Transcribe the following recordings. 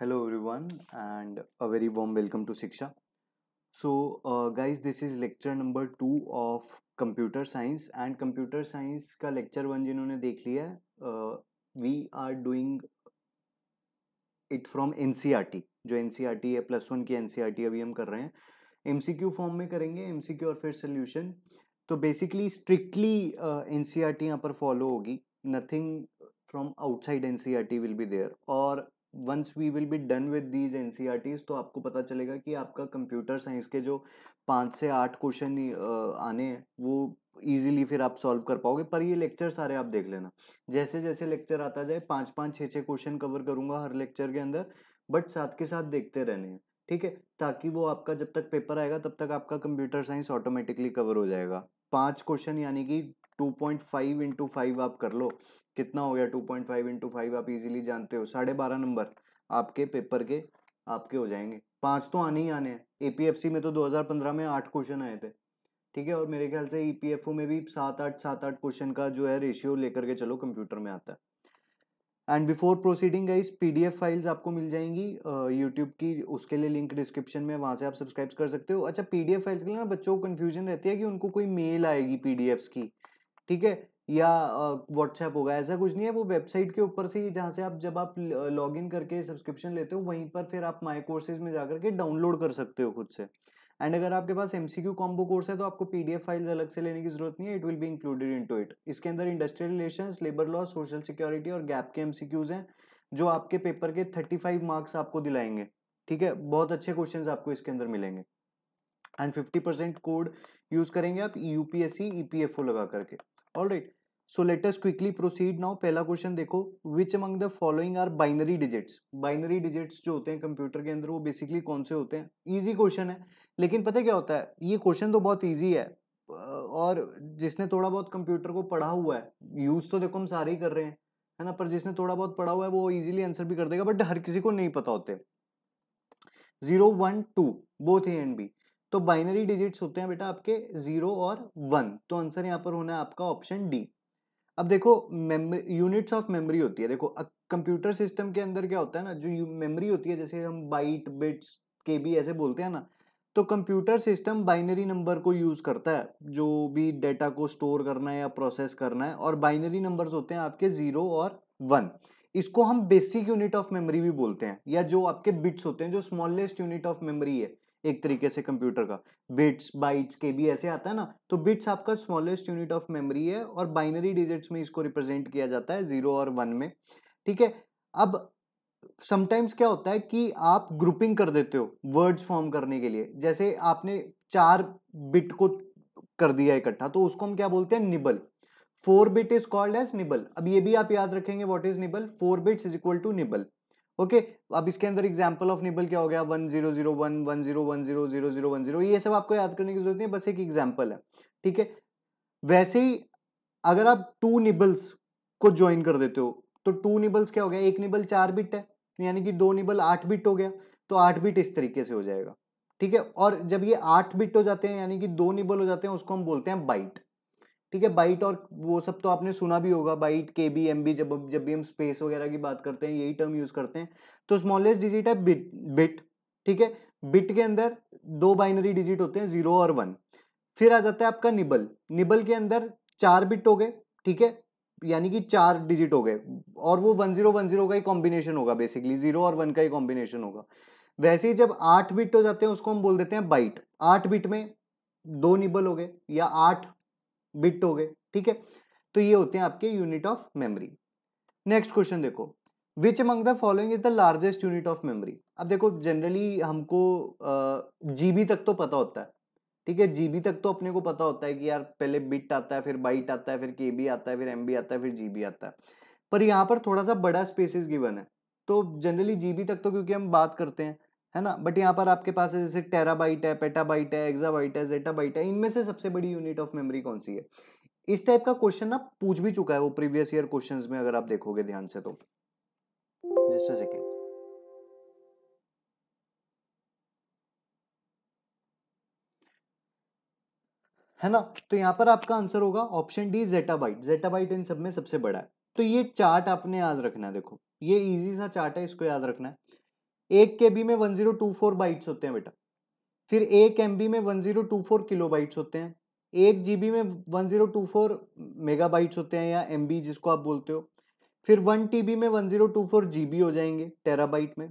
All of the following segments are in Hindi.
hello every one and very warm welcome to Shiksha so uh, this is lecture number two of computer science and computer science का लेक्चर वन जिन्होंने देख लिया है we are doing it from N जो एन e है प्लस वन की एन e अभी हम कर रहे हैं एम फॉर्म में करेंगे एम और फिर सोल्यूशन तो basically strictly N C R T यहाँ पर फॉलो होगी nothing from outside N C R T will be there और once we will be done with these N तो आपको पता चलेगा कि आपका कंप्यूटर साइंस के जो पाँच से आठ क्वेश्चन आने हैं वो ईजिली फिर आप सॉल्व कर पाओगे पर ये लेक्चर सारे आप देख लेना जैसे जैसे लेक्चर आता जाए पाँच पाँच छः छः क्वेश्चन कवर करूँगा हर लेक्चर के अंदर बट साथ के साथ देखते रहने हैं ठीक है ताकि वो आपका जब तक पेपर आएगा तब तक आपका कंप्यूटर साइंस ऑटोमेटिकली कवर हो जाएगा पाँच क्वेश्चन यानी कि two point five into five आप कर लो कितना हो गया two point five into five आप इजीली जानते हो साढ़े बारह नंबर आपके पेपर के आपके हो जाएंगे पांच तो आने ही आने हैं एपीएफसी में तो 2015 में आठ क्वेश्चन आए थे ठीक है और मेरे ख्याल से ईपीएफओ e में भी सात आठ सात आठ क्वेश्चन का जो है रेशियो लेकर के चलो कंप्यूटर में आता है and before proceeding guys PDF files आपको मिल जाएंगी यूट्यूब की उसके लिए लिंक डिस्क्रिप्शन में वहाँ से आप सब्सक्राइब कर सकते हो अच्छा पीडीएफ फाइल्स के लिए ना बच्चों को कन्फ्यूजन रहती है कि उनको कोई मेल आएगी पीडीएफ्स की ठीक है या व्हाट्सएप होगा ऐसा कुछ नहीं है वो वेबसाइट के ऊपर से ही जहाँ से आप जब आप लॉग इन करके सब्सक्रिप्शन लेते हो वहीं पर फिर आप माई कोर्सेज में जाकर के डाउनलोड कर सकते हो खुद से एंड अगर आपके पास M C Q combo course है तो आपको पी डी एफ फाइल्स अलग से लेने की जरूरत नहीं है it will be included in to it इसके अंदर industrial relation labour law social security और गैप के एम सी क्यूज हैं जो आपके पेपर के थर्टी फाइव मार्क्स आपको दिलाएंगे ठीक है बहुत अच्छे क्वेश्चन आपको इसके अंदर मिलेंगे and fifty percent code use करेंगे आप U P S C E P F O लगा करके all right so let us quickly proceed now पहला क्वेश्चन देखो which among the following are binary digits binary digits जो होते हैं कंप्यूटर के अंदर वो बेसिकली कौन से होते हैं ईजी क्वेश्चन है लेकिन पता क्या होता है ये क्वेश्चन तो बहुत ईजी है और जिसने थोड़ा बहुत कंप्यूटर को पढ़ा हुआ है यूज़ तो देखो हम सारे ही कर रहे हैं है ना पर जिसने थोड़ा बहुत पढ़ा हुआ है वो ईजिली आंसर भी कर देगा बट हर किसी को नहीं पता होते zero one two both A and B तो बाइनरी डिजिट्स होते हैं बेटा आपके जीरो और वन तो आंसर यहाँ पर होना है आपका ऑप्शन डी अब देखो मेमरी यूनिट्स ऑफ मेमोरी होती है देखो कंप्यूटर सिस्टम के अंदर क्या होता है ना जो मेमोरी होती है जैसे हम बाइट बिट्स के भी ऐसे बोलते हैं ना तो कंप्यूटर सिस्टम बाइनरी नंबर को यूज़ करता है जो भी डेटा को स्टोर करना है या प्रोसेस करना है और बाइनरी नंबर्स होते हैं आपके ज़ीरो और वन इसको हम बेसिक यूनिट ऑफ मेमोरी भी बोलते हैं या जो आपके बिट्स होते हैं जो स्मॉलेस्ट यूनिट ऑफ मेमोरी है एक तरीके से कंप्यूटर का बिट्स बाइट्स के भी ऐसे आता है ना तो बिट्स आपका स्मॉलेस्ट यूनिट ऑफ मेमोरी है और बाइनरी डिजिट्स में इसको रिप्रेजेंट किया जाता है जीरो और वन में ठीक है अब समटाइम्स क्या होता है कि आप ग्रुपिंग कर देते हो वर्ड्स फॉर्म करने के लिए जैसे आपने चार बिट को कर दिया इकट्ठा तो उसको हम क्या बोलते हैं nibble four bit is called as nibble अब ये भी आप याद रखेंगे what is nibble four bits is equal to nibble okay अब इसके अंदर एग्जाम्पल ऑफ निबल क्या हो गया one zero zero one one zero one zero zero zero one zero ये सब आपको याद करने की जरूरत नहीं है बस एक एग्जाम्पल है ठीक है वैसे ही अगर आप टू निबल्स को ज्वाइन कर देते हो तो टू निबल्स क्या हो गया एक निबल चार बिट है यानी कि दो निबल आठ बिट हो गया तो आठ बिट इस तरीके से हो जाएगा ठीक है और जब ये आठ बिट हो जाते हैं यानी कि दो निबल हो जाते हैं उसको हम बोलते हैं बाइट ठीक है बाइट और वो सब तो आपने सुना भी होगा बाइट के बी एम बी जब जब भी हम स्पेस वगैरह की बात करते हैं यही टर्म यूज करते हैं तो स्मॉलेस्ट डिजिट है बिट बिट ठीक है बिट के अंदर दो बाइनरी डिजिट होते हैं जीरो और वन फिर आ जाता है आपका निबल निबल के अंदर चार बिट हो गए ठीक है यानी कि चार डिजिट हो गए और वो वन जीरो वन जीरो का ही कॉम्बिनेशन होगा बेसिकली जीरो और वन का ही कॉम्बिनेशन होगा वैसे ही जब आठ बिट हो जाते हैं उसको हम बोल देते हैं बाइट आठ बिट में दो निबल हो गए या आठ बिट हो गए ठीक है तो ये होते हैं आपके unit of memory next question देखो which among the following is the largest unit of memory अब देखो जनरली हमको जीबी तक तो पता होता है ठीक है जीबी तक तो अपने को पता होता है कि यार पहले बिट आता है फिर बाइट आता है फिर केबी आता है फिर एमबी आता है फिर जीबी आता है पर यहाँ पर थोड़ा सा बड़ा स्पेसिस गिवन है तो जनरली जीबी तक तो क्योंकि हम बात करते हैं है ना बट यहाँ पर आपके पास है जैसे टेराबाइट है पेटाबाइट है एक्साबाइट है जेटाबाइट है इनमें से सबसे बड़ी यूनिट ऑफ मेमोरी कौन सी है इस टाइप का क्वेश्चन ना पूछ भी चुका है वो प्रीवियस ईयर क्वेश्चंस में अगर आप देखोगे ध्यान से तो जस्ट अ सेकेंड है ना तो यहाँ पर आपका आंसर होगा ऑप्शन डी जेटाबाइट जेटाबाइट इन सब में सबसे बड़ा है तो ये चार्ट आपने याद रखना है देखो ये इजी सा चार्ट है इसको याद रखना है एक के बी में one zero two four bytes होते हैं बेटा फिर एक एम बी में one zero two four kilobytes होते हैं एक जी बी में one zero two four megabytes होते हैं या एम बी जिसको आप बोलते हो फिर वन टी बी में one zero two four G B हो जाएंगे टेराबाइट में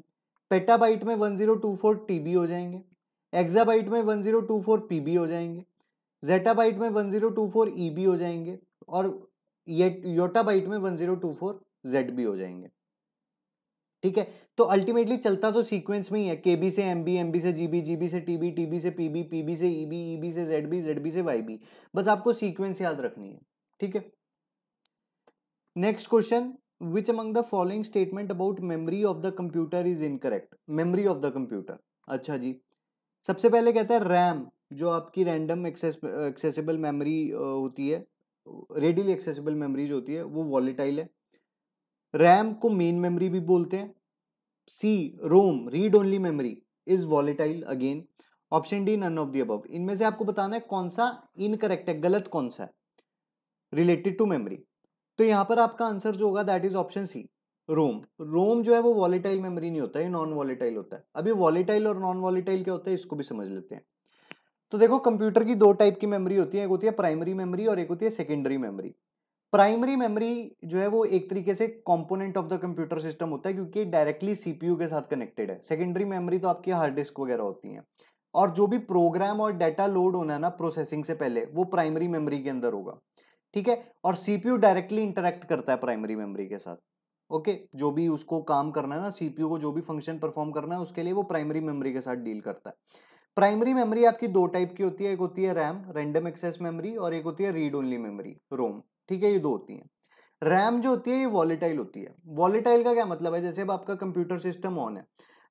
पेटाबाइट में one zero two four T B हो जाएंगे बाइट में one zero two four P B हो जाएंगे जेटाबाइट में one zero two four E B हो जाएंगे और ये योटाबाइट में one zero two four Z B हो जाएंगे ठीक है तो अल्टीमेटली चलता तो सीक्वेंस में ही है के बी से एम बी एम बी से जी बी जी बी से टी बी टी बी से पी बी पी बी से ई बी ई बी से जेड बी जेड बी से वाई बी बस आपको सीक्वेंस याद रखनी है ठीक है next question which among the following statement about memory of the computer is incorrect memory of the computer अच्छा जी सबसे पहले कहता है रैम जो आपकी रैंडम एक्सेसिबल मेमरी होती है रेडिली एक्सेसिबल मेमरी जो होती है वो वॉलीटाइल है रैम को मेन मेमोरी भी बोलते हैं C ROM read only memory is volatile again option D none of the above इनमें से आपको बताना है कौन सा इनकरेक्ट है गलत कौन सा है रिलेटेड टू मेमोरी तो यहां पर आपका आंसर जो होगा that is option C ROM ROM जो है वो वॉलेटाइल मेमोरी नहीं होता है नॉन वॉलेटाइल होता है अभी वॉलेटाइल और नॉन वॉलेटाइल क्या होता है इसको भी समझ लेते हैं तो देखो कंप्यूटर की दो टाइप की मेमोरी होती है एक होती है प्राइमरी मेमोरी और एक होती है सेकेंडरी मेमोरी प्राइमरी मेमोरी जो है वो एक तरीके से component of the computer system होता है क्योंकि डायरेक्टली सीपीयू के साथ कनेक्टेड है सेकेंडरी मेमोरी तो आपकी हार्ड डिस्क वगैरह होती है और जो भी प्रोग्राम और डाटा लोड होना है ना प्रोसेसिंग से पहले वो प्राइमरी मेमोरी के अंदर होगा ठीक है और सीपीयू डायरेक्टली इंटरेक्ट करता है प्राइमरी मेमोरी के साथ ओके जो भी उसको काम करना है ना सीपीयू को जो भी फंक्शन परफॉर्म करना है उसके लिए वो प्राइमरी मेमोरी के साथ डील करता है प्राइमरी मेमोरी आपकी दो टाइप की होती है एक होती है रैम रैंडम एक्सेस मेमोरी और एक होती है रीड ओनली मेमोरी रोम ठीक है ये दो होती हैं रैम जो होती है ये वॉलेटाइल होती है वॉलेटाइल का क्या मतलब है जैसे अब आपका कंप्यूटर सिस्टम ऑन है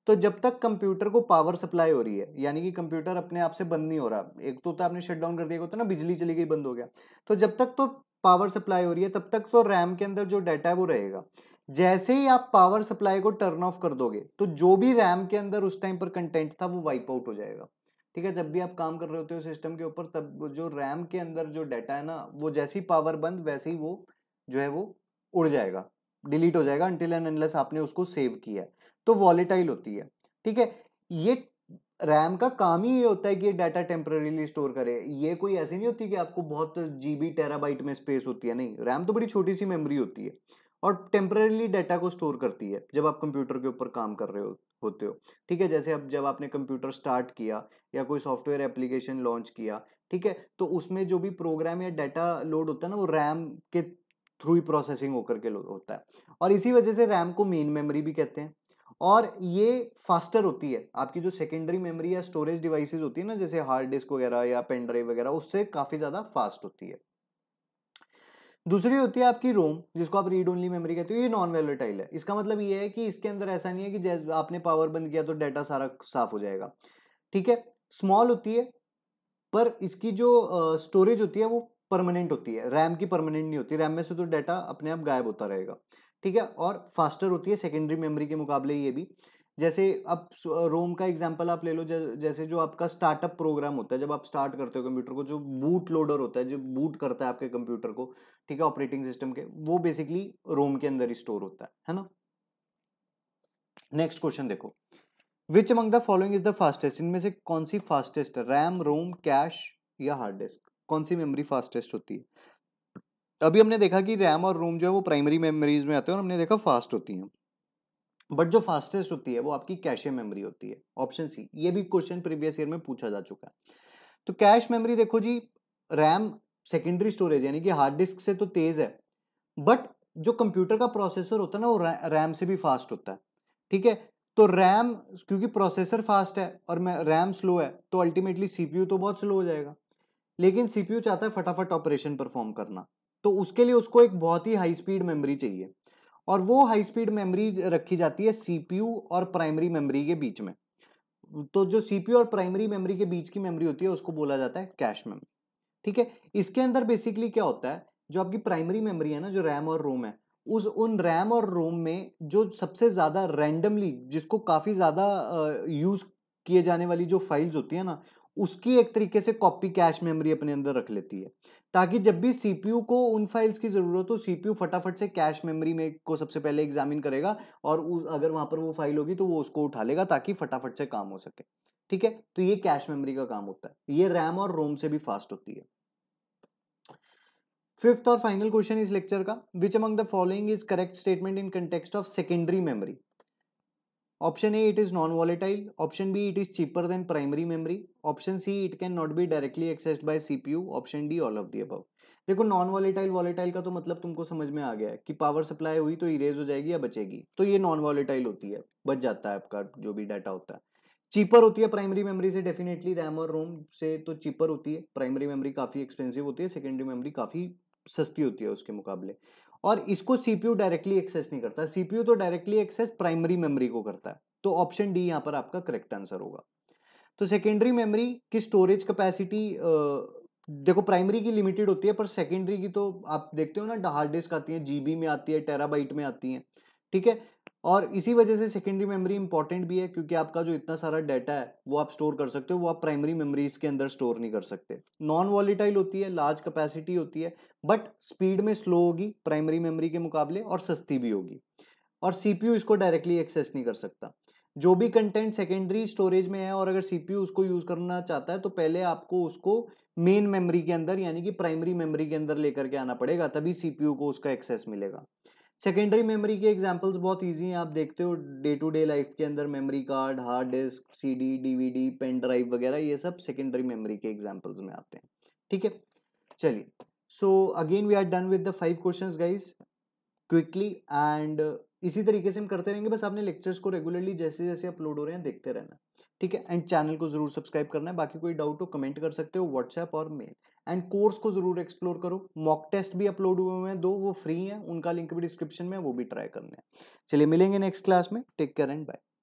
तो जब तक कंप्यूटर को पावर सप्लाई हो रही है यानी कि कंप्यूटर अपने आप से बंद नहीं हो रहा एक तो, तो आपने शट डाउन कर दिया होता तो ना बिजली चली गई बंद हो गया तो जब तक तो पावर सप्लाई हो रही है तब तक तो रैम के अंदर जो डाटा है वो रहेगा जैसे ही आप पावर सप्लाई को टर्न ऑफ कर दोगे तो जो भी रैम के अंदर उस टाइम पर कंटेंट था वो वाइप आउट हो जाएगा ठीक है जब भी आप काम कर रहे होते हो सिस्टम के ऊपर तब जो रैम के अंदर जो डाटा है ना वो जैसी पावर बंद वैसे ही वो जो है वो उड़ जाएगा डिलीट हो जाएगा अनटिल एंड अनलेस आपने उसको सेव किया है तो वॉलेटाइल होती है ठीक है ये रैम का काम ही ये होता है कि ये डाटा टेम्परेली स्टोर करे ये कोई ऐसी नहीं होती कि आपको बहुत जीबी टेराबाइट में स्पेस होती है नहीं रैम तो बड़ी छोटी सी मेमोरी होती है और टेम्परेली डाटा को स्टोर करती है जब आप कंप्यूटर के ऊपर काम कर रहे हो होते हो ठीक है जैसे अब जब आपने कंप्यूटर स्टार्ट किया या कोई सॉफ्टवेयर एप्लीकेशन लॉन्च किया ठीक है तो उसमें जो भी प्रोग्राम या डाटा लोड होता है ना वो रैम के थ्रू ही प्रोसेसिंग होकर के होता है और इसी वजह से रैम को मेन मेमोरी भी कहते हैं और ये फास्टर होती है आपकी जो सेकेंडरी मेमोरी या स्टोरेज डिवाइसेज होती है ना जैसे हार्ड डिस्क वगैरह या पेन ड्राइव वगैरह उससे काफ़ी ज़्यादा फास्ट होती है दूसरी होती है आपकी रोम जिसको आप रीड ओनली मेमोरी कहते हो ये नॉन वेलोटाइल है इसका मतलब ये है कि इसके अंदर ऐसा नहीं है कि जैसे आपने पावर बंद किया तो डाटा सारा साफ हो जाएगा ठीक है स्मॉल होती है पर इसकी जो स्टोरेज होती है वो परमानेंट होती है रैम की परमानेंट नहीं होती रैम में से तो डाटा अपने आप गायब होता रहेगा ठीक है और फास्टर होती है सेकेंडरी मेमोरी के मुकाबले ये भी जैसे अब रोम का एग्जाम्पल आप ले लो जैसे जो आपका स्टार्टअप प्रोग्राम होता है जब आप स्टार्ट करते हो कंप्यूटर को जो बूट लोडर होता है जो बूट करता है आपके कंप्यूटर को ठीक है ऑपरेटिंग सिस्टम के वो बेसिकली रोम के अंदर ही स्टोर होता है है ना नेक्स्ट क्वेश्चन देखो which among the following is the fastest इनमें से कौन सी फास्टेस्ट है रैम रोम कैश या हार्ड डिस्क कौन सी मेमोरी फास्टेस्ट होती है अभी हमने देखा कि रैम और रोम जो है वो प्राइमरी मेमोरीज में आते हैं और हमने देखा फास्ट होती हैं बट जो फास्टेस्ट होती है वो आपकी कैशे मेमोरी होती है ऑप्शन सी ये भी क्वेश्चन प्रीवियस ईयर में पूछा जा चुका है तो कैश मेमोरी देखो जी रैम सेकेंडरी स्टोरेज यानी कि हार्ड डिस्क से तो तेज़ है बट जो कंप्यूटर का प्रोसेसर होता है ना वो रैम से भी फास्ट होता है ठीक है तो रैम क्योंकि प्रोसेसर फास्ट है और मैं रैम स्लो है तो अल्टीमेटली सीपीयू तो बहुत स्लो हो जाएगा लेकिन सीपीयू चाहता है फटाफट ऑपरेशन परफॉर्म करना तो उसके लिए उसको एक बहुत ही हाई स्पीड मेमोरी चाहिए और वो हाई स्पीड मेमोरी रखी जाती है सीपीयू और प्राइमरी मेमोरी के बीच में तो जो सीपीयू और प्राइमरी मेमोरी के बीच की मेमोरी होती है उसको बोला जाता है कैश मेमोरी ठीक है इसके अंदर बेसिकली क्या होता है जो आपकी प्राइमरी मेमोरी है ना जो रैम और रोम है उस उन रैम और रोम में जो सबसे ज़्यादा रैंडमली जिसको काफ़ी ज़्यादा यूज़ किए जाने वाली जो फाइल्स होती है ना उसकी एक तरीके से कॉपी कैश मेमोरी अपने अंदर रख लेती है ताकि जब भी सीपीयू को उन फाइल्स की ज़रूरत हो सीपीयू फटाफट से कैश मेमोरी में को सबसे पहले एग्जामिन करेगा और अगर वहाँ पर वो फाइल होगी तो वो उसको उठा लेगा ताकि फटाफट से काम हो सके ठीक है तो ये कैश मेमोरी का काम होता है ये रैम और रोम से भी फास्ट होती है फिफ्थ और फाइनल क्वेश्चन इस लेक्चर का which among the following is correct statement in context of secondary memory option A it is non volatile option B it is cheaper than primary memory option C it can not be directly accessed by CPU option D all of the above देखो नॉन वॉलेटाइल वॉलेटाइल का तो मतलब तुमको समझ में आ गया है कि पावर सप्लाई हुई तो इरेज हो जाएगी या बचेगी तो ये नॉन वॉलेटाइल होती है बच जाता है आपका जो भी डाटा होता है चीपर होती है प्राइमरी मेमोरी से डेफिनेटली रैम और रोम से तो चीपर होती है प्राइमरी मेमोरी काफ़ी एक्सपेंसिव होती है सेकेंडरी मेमोरी काफ़ी सस्ती होती है उसके मुकाबले और इसको सीपीयू डायरेक्टली एक्सेस नहीं करता सीपीयू तो डायरेक्टली एक्सेस प्राइमरी मेमोरी को करता है तो ऑप्शन डी यहाँ पर आपका करेक्ट आंसर होगा तो सेकेंडरी मेमोरी की स्टोरेज कैपेसिटी देखो प्राइमरी की लिमिटेड होती है पर सेकेंडरी की तो आप देखते हो ना हार्ड डिस्क आती है जीबी में आती है टेराबाइट में आती है ठीक है और इसी वजह से सेकेंडरी मेमोरी इंपॉर्टेंट भी है क्योंकि आपका जो इतना सारा डाटा है वो आप स्टोर कर सकते हो वो आप प्राइमरी मेमोरीज के अंदर स्टोर नहीं कर सकते नॉन वॉलीटाइल होती है लार्ज कैपेसिटी होती है बट स्पीड में स्लो होगी प्राइमरी मेमोरी के मुकाबले और सस्ती भी होगी और सीपीयू इसको डायरेक्टली एक्सेस नहीं कर सकता जो भी कंटेंट सेकेंडरी स्टोरेज में है और अगर सी उसको यूज़ करना चाहता है तो पहले आपको उसको मेन मेमोरी के अंदर यानी कि प्राइमरी मेमोरी के अंदर लेकर के आना पड़ेगा तभी सी को उसका एक्सेस मिलेगा सेकेंडरी मेमोरी के एग्जाम्पल्स बहुत ईजी हैं आप देखते हो डे टू डे लाइफ के अंदर memory card hard disk CD DVD pen drive वगैरह ये सब सेकेंडरी मेमोरी के एग्जाम्पल्स में आते हैं ठीक है चलिए so again we are done with the five questions guys quickly and इसी तरीके से हम करते रहेंगे बस आपने लेक्चर्स को रेगुलरली जैसे जैसे अपलोड हो रहे हैं देखते रहना ठीक है एंड चैनल को जरूर सब्सक्राइब करना है बाकी कोई डाउट हो कमेंट कर सकते हो व्हाट्सएप और मेल एंड कोर्स को जरूर एक्सप्लोर करो मॉक टेस्ट भी अपलोड हुए हैं दो वो फ्री हैं उनका लिंक भी डिस्क्रिप्शन में वो भी ट्राई करने हैं चलिए मिलेंगे नेक्स्ट क्लास में टेक केयर एंड बाय